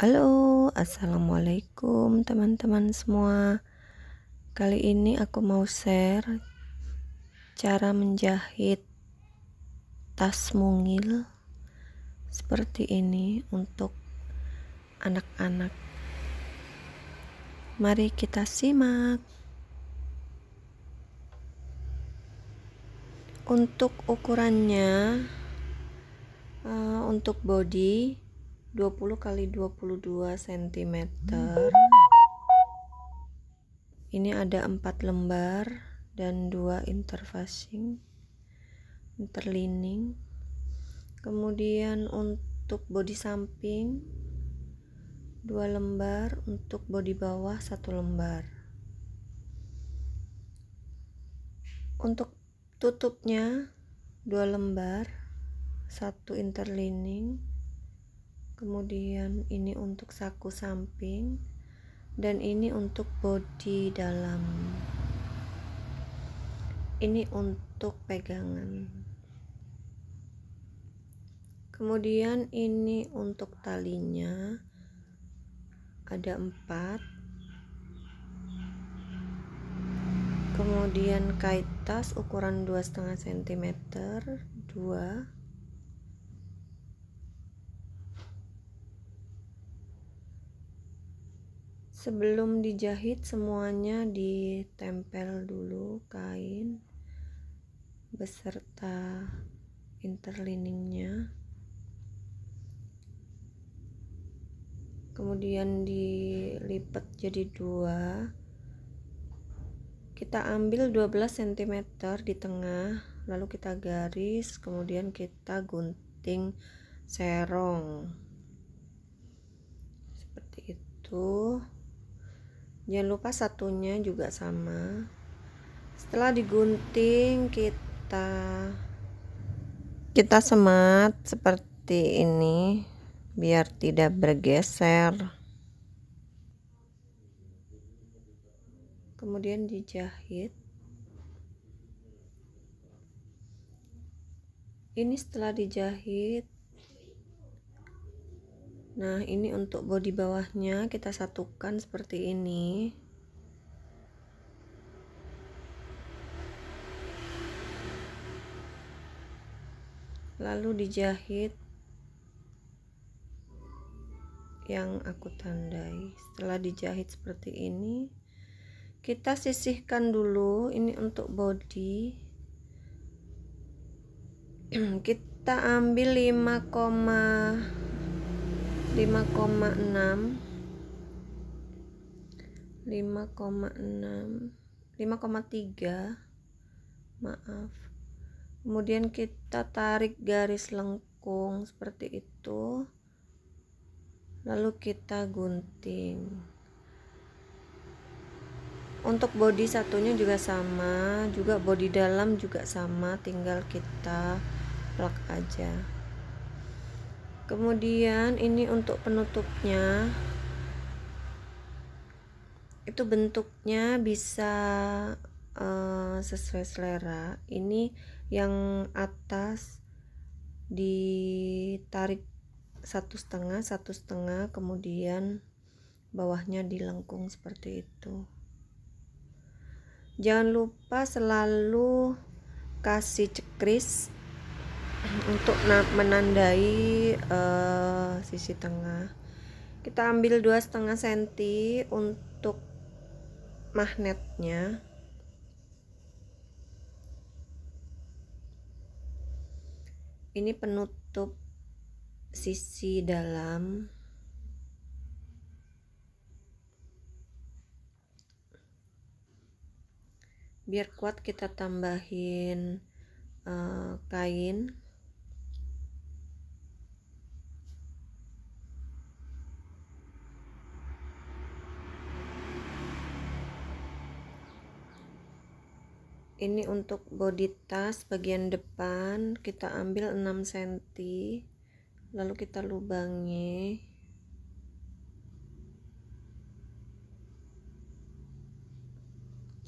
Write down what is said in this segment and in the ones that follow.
Halo, assalamualaikum teman-teman semua. Kali ini aku mau share cara menjahit tas mungil seperti ini untuk anak-anak. Mari kita simak. Untuk ukurannya, uh, untuk body 20 kali 22 cm ini ada 4 lembar dan 2 interfacing interlining kemudian untuk body samping 2 lembar untuk body bawah 1 lembar untuk tutupnya 2 lembar 1 interlining kemudian ini untuk saku samping dan ini untuk body dalam ini untuk pegangan kemudian ini untuk talinya ada empat kemudian kait tas ukuran 2,5 cm 2 sebelum dijahit semuanya ditempel dulu kain beserta interliningnya kemudian dilipat jadi dua kita ambil 12 cm di tengah lalu kita garis kemudian kita gunting serong seperti itu jangan lupa satunya juga sama setelah digunting kita kita semat seperti ini biar tidak bergeser kemudian dijahit ini setelah dijahit Nah, ini untuk bodi bawahnya kita satukan seperti ini. Lalu dijahit yang aku tandai. Setelah dijahit seperti ini, kita sisihkan dulu ini untuk bodi kita ambil 5, 5,6 5,3 maaf kemudian kita tarik garis lengkung seperti itu lalu kita gunting untuk body satunya juga sama juga body dalam juga sama tinggal kita plak aja kemudian ini untuk penutupnya itu bentuknya bisa uh, sesuai selera ini yang atas ditarik satu setengah satu setengah kemudian bawahnya dilengkung seperti itu jangan lupa selalu kasih cekris untuk menandai uh, sisi tengah kita ambil dua setengah senti untuk magnetnya ini penutup sisi dalam biar kuat kita tambahin uh, kain ini untuk body tas bagian depan kita ambil 6 cm lalu kita lubangi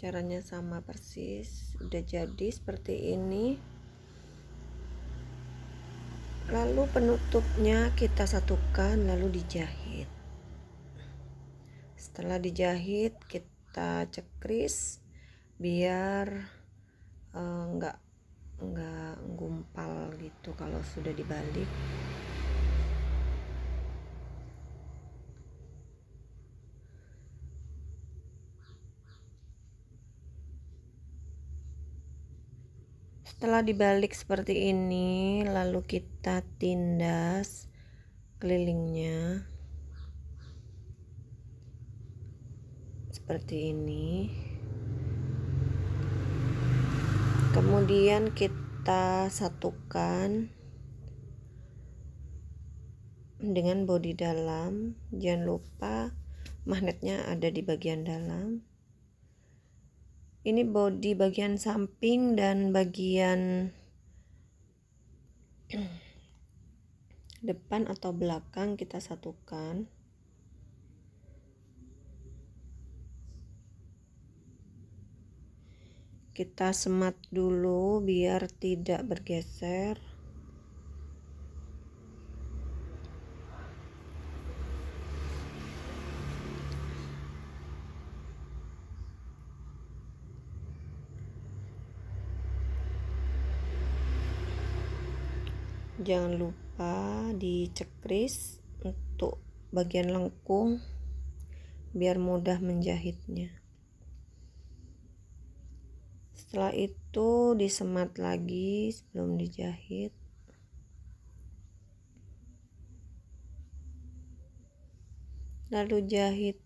caranya sama persis udah jadi seperti ini lalu penutupnya kita satukan lalu dijahit setelah dijahit kita cekris biar Eh, nggak uh, nggak gumpal gitu kalau sudah dibalik setelah dibalik seperti ini lalu kita tindas kelilingnya seperti ini kemudian kita satukan dengan bodi dalam jangan lupa magnetnya ada di bagian dalam ini bodi bagian samping dan bagian depan atau belakang kita satukan kita semat dulu biar tidak bergeser jangan lupa dicekris untuk bagian lengkung biar mudah menjahitnya setelah itu disemat lagi sebelum dijahit lalu jahit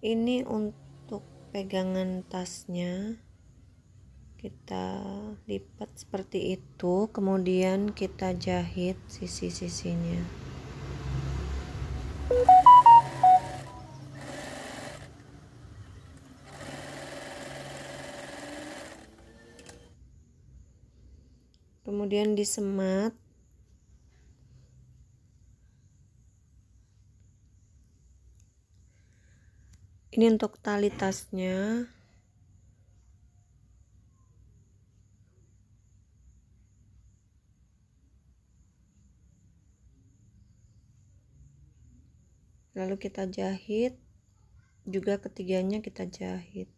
ini untuk pegangan tasnya kita lipat seperti itu kemudian kita jahit sisi-sisinya kemudian disemat ini untuk tali tasnya lalu kita jahit juga ketiganya kita jahit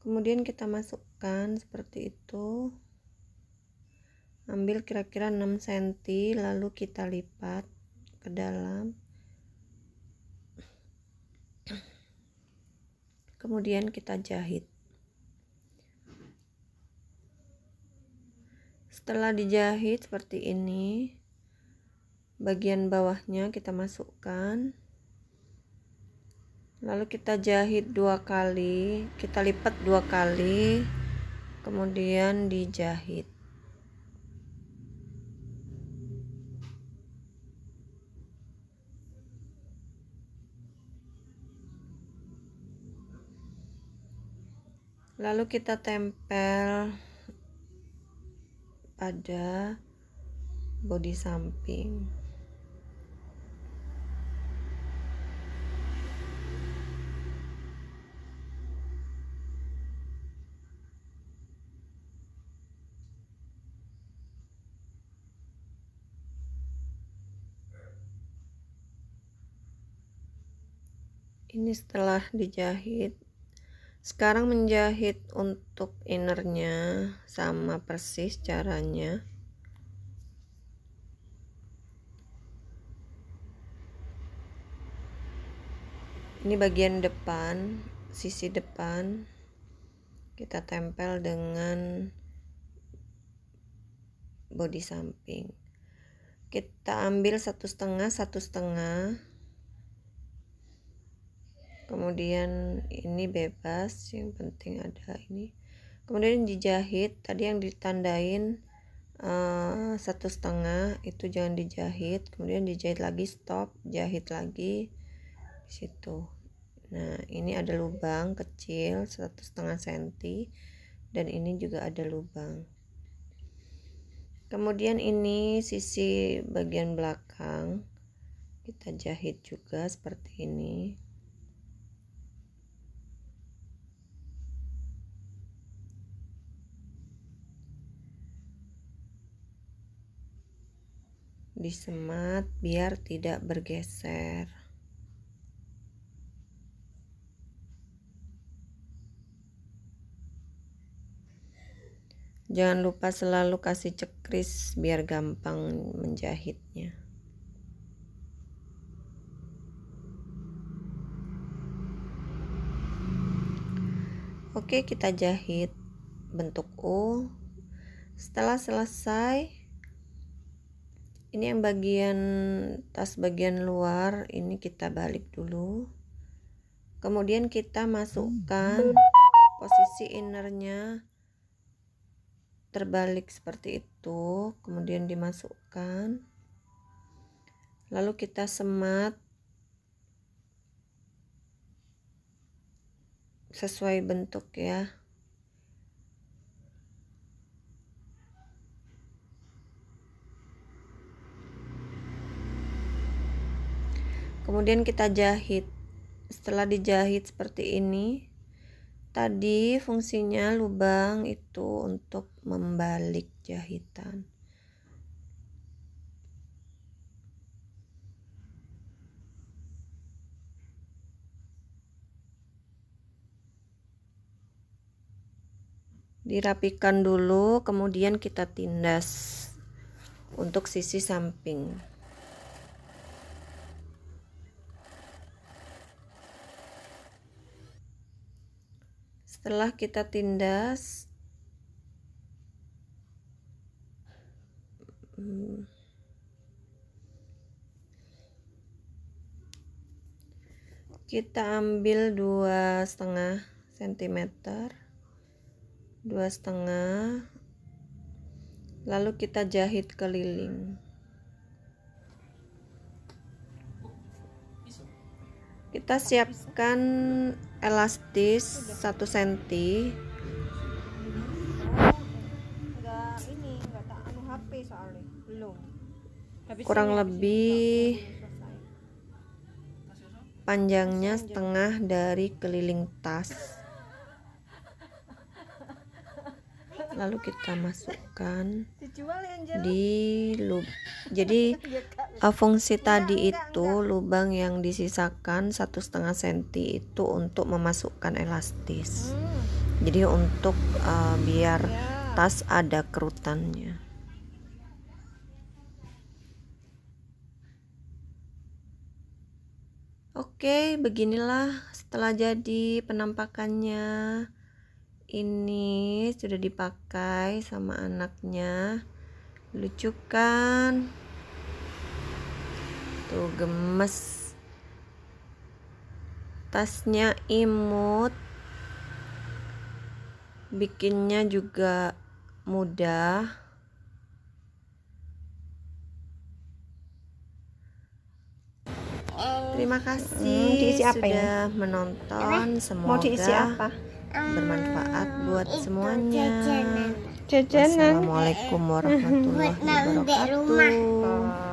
kemudian kita masukkan seperti itu ambil kira-kira 6 cm lalu kita lipat ke dalam kemudian kita jahit setelah dijahit seperti ini bagian bawahnya kita masukkan lalu kita jahit dua kali kita lipat dua kali kemudian dijahit lalu kita tempel pada body samping ini setelah dijahit sekarang menjahit untuk innernya sama persis caranya ini bagian depan sisi depan kita tempel dengan body samping kita ambil satu setengah satu setengah kemudian ini bebas yang penting ada ini kemudian dijahit tadi yang ditandain eh, satu uh, setengah itu jangan dijahit kemudian dijahit lagi stop jahit lagi situ nah ini ada lubang kecil satu setengah senti dan ini juga ada lubang kemudian ini sisi bagian belakang kita jahit juga seperti ini disemat biar tidak bergeser Jangan lupa selalu kasih cekris biar gampang menjahitnya. Oke, kita jahit bentuk U. Setelah selesai, ini yang bagian tas bagian luar ini kita balik dulu kemudian kita masukkan posisi innernya terbalik seperti itu kemudian dimasukkan lalu kita semat sesuai bentuk ya kemudian kita jahit setelah dijahit seperti ini tadi fungsinya lubang itu untuk membalik jahitan dirapikan dulu kemudian kita tindas untuk sisi samping setelah kita tindas kita ambil dua setengah cm dua setengah lalu kita jahit keliling kita siapkan elastis satu senti kurang lebih panjangnya setengah dari keliling tas lalu kita masukkan di lub jadi iya, uh, fungsi iya, tadi itu lubang yang disisakan satu setengah senti itu untuk memasukkan elastis hmm. jadi untuk uh, biar iya. tas ada kerutannya Oke, beginilah setelah jadi penampakannya ini sudah dipakai sama anaknya lucu kan tuh gemes tasnya imut bikinnya juga mudah terima kasih hmm, apa sudah ini? menonton semoga mau diisi apa bermanfaat buat semuanya. Jajanan. Assalamualaikum warahmatullahi wabarakatuh.